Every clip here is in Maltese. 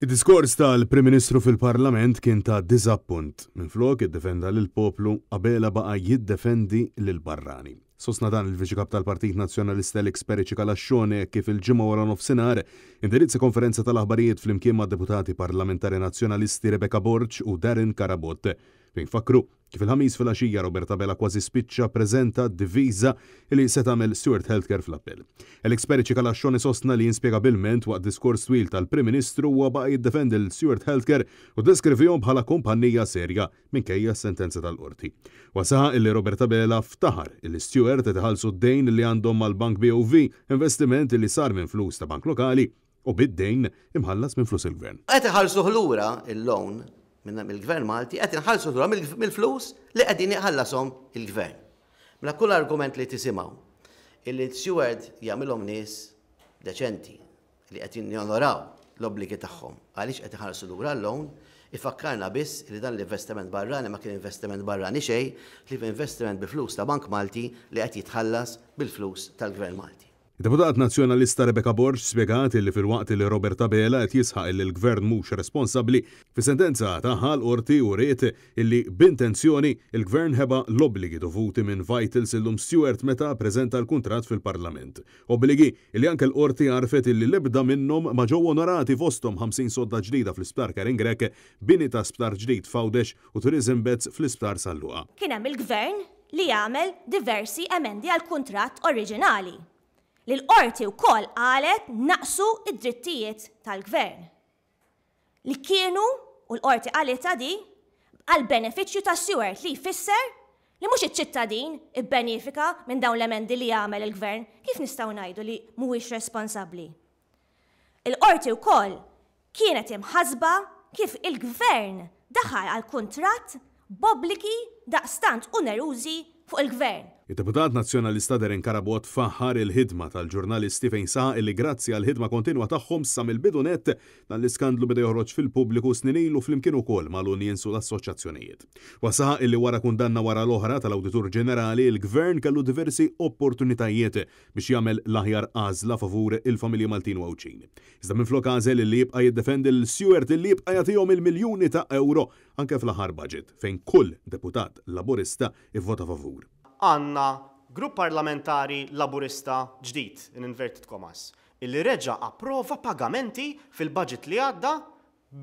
Id-diskors tal-Prim Ministru fil-Parlament kien ta' dizappunt minflok id-defenda l-poplu qabela baqa jiddefendi l-barrani. Sosna dan il viċikap tal-Partit Nazzjonalista Alex Periċi Kalaxxone kif il-ġimgħa wara nofsinhar indirizza konferenza tal-aħbarijiet fl-imkien ma' deputati parlamentari nazzjonalisti Rebecca Borċ u Darren Karabot Fejn fakru, kif il-ħamis fil-axija Roberta Bella kważi spiċċa prezenta diviża li se tagħmel Stewart Healthcare fl-appell. L-eksperiċi kalaxxoni sostna li inspjegabilment waqt diskors twil tal-Prim-Ministru huwa baqa jiddefend il-Stewart Healthcare u deskrivihom bħala kumpanija serja minkejja sentenza tal-qorti. Wasaħa illi Roberta Bella ftaħar illi Stewart qed iħallsu d-dejn li għandhom mal-Bank BOV investiment li sar minn flus ta' bank lokali u bid-dejn imħallas minn flus il-gvern. Qed iħallsu ħlura il-loan minna mill-gvern Malti qed inħallsu dura mill-flus li qegħdin iħallasom il-gvern. Mela kull argument li tisimgħu illi Seward jgħamilom nies deċenti li qed jonoraw l-obbligi tagħhom għaliex qed nħalsu dura l lon ifakkarna biss li dan l-investiment barrani ma kien investiment barrani xej li investiment bi flus ta' Bank Malti li qed jitħallas bil-flus tal-Gvern Malti. Deputat Nazzjonalista Rebecca Borġ spiegat li fil-waqt li Roberta Bela qed jisħaq li l-gvern mhux responsabbli fi sentenza taħħa l-qorti u riet illi b'intenzjoni il-gvern heba l-obligi dovuti minn Vitals illum Stewart meta preżenta l-kuntratt fil-Parlament. Obligi li anke l-qorti għarfet illi lebda minnhom ma ġew onorati fosthom 50 sodda ġdida fl-isptar Karin Grek, bini ta' sptar ġdid fawdex u Turizm Beds fl-isptar Salluqa. Kien hemm il-gvern li għamel diversi emendi għal kuntratt oriġinali li l-qorti u kol għalet naqsu id-drittijiet tal-gvern. Li kienu u l-qorti għalet għadi għal-beneficju ta' Stewart li jfisser li mhux iċ-ċittadin i-benefika minn dawn l-emendi li jagħmel il-gvern, kif nistgħu ngħidu li mhuwiex responsabbli. Il-qorti wkoll kienet imħasba kif il-gvern daħal għal kuntratt bobliki daqstant unerużi fuq il-gvern Id-deputat nazzjonalista Deren Karabot faħar il-ħidma tal-ġurnalisti fejn saħ illi grazzi għal ħidma kontinwa tagħhom sa mill-bidunet dan l-iskandlu beda joħroġ fil-pubbliku sninilu fl-imkien ukoll mal-unjens u l-assoċjazzjonijiet. Wasaħ illi wara kundanna wara l-oħra tal-Awditur Ġenerali il-Gvern kellu diversi opportunitajiet biex jagħmel l-aħjar għażla favur il-familji Maltin u Awċini. Iżda minflok għażel li jibqa' il sewert il li jibqa' jagħtihom il-miljuni ta' euro anke fl-aħħar budget fejn kull deputat laburista ivvota favur għanna grupp parlamentari laburista ġdid, in inverted commas, illi reġa approva pagamenti fil-budget li għadda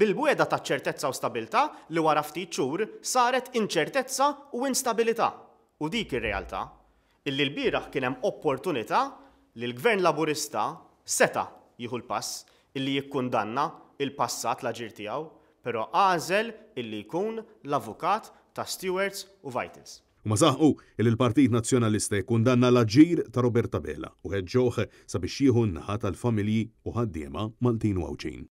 bil weda ta' ċertezza u stabilta li wara ftit xhur saret inċertezza u instabilità. U dik ir-realtà illi l birax kien hemm opportunità li l-gvern laburista seta jieħu l-pass illi jikkundanna il-passat l-aġir tiegħu, però għażel illi jkun l-avukat ta' Stewards u Vitals u ma saħu il il-Partit Nazzjonalista jkundanna l ġir ta' Roberta Bella u ħedġoħ sabiex jieħu naħa tal-familji u ħaddiema Maltin u